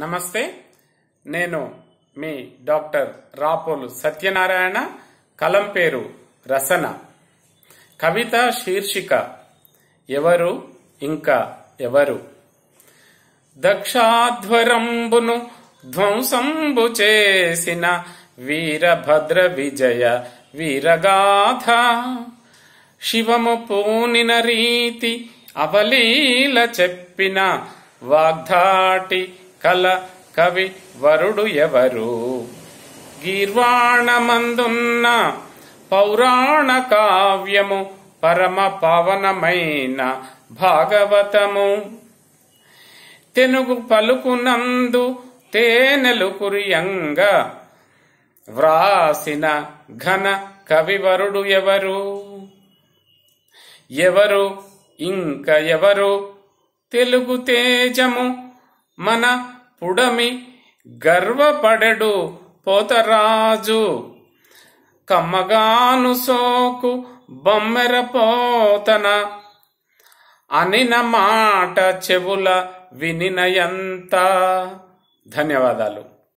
నమస్తే నేను మీ డాక్టర్ రాపోలు సత్యనారాయణ కలం పేరు రసన కవిత శీర్షిక ఎవరు ఇంకా ఎవరు దక్షాధ్వరంబును ధ్వంసంబు చేసిన వీరభద్ర విజయ వీరగాథ శివము పూనిన రీతి అవలీల చెప్పిన వాగ్ధాటి కల కవి వరుడు ఎవరు గీర్వాణమందున్న పౌరాణ కావ్యము పరమ పవనమైన భాగవతము తెనుగు పలుకునందు తేనెలు కురియంగా వ్రాసిన ఘన కవివరుడు ఎవరు ఎవరు ఇంక ఎవరు తెలుగు తేజము మన పుడమి గర్వపడెడు పోతరాజు కమ్మగాను సోకు బొమ్మెర పోతన అనిన మాట చెవుల వినినయంత ధన్యవాదాలు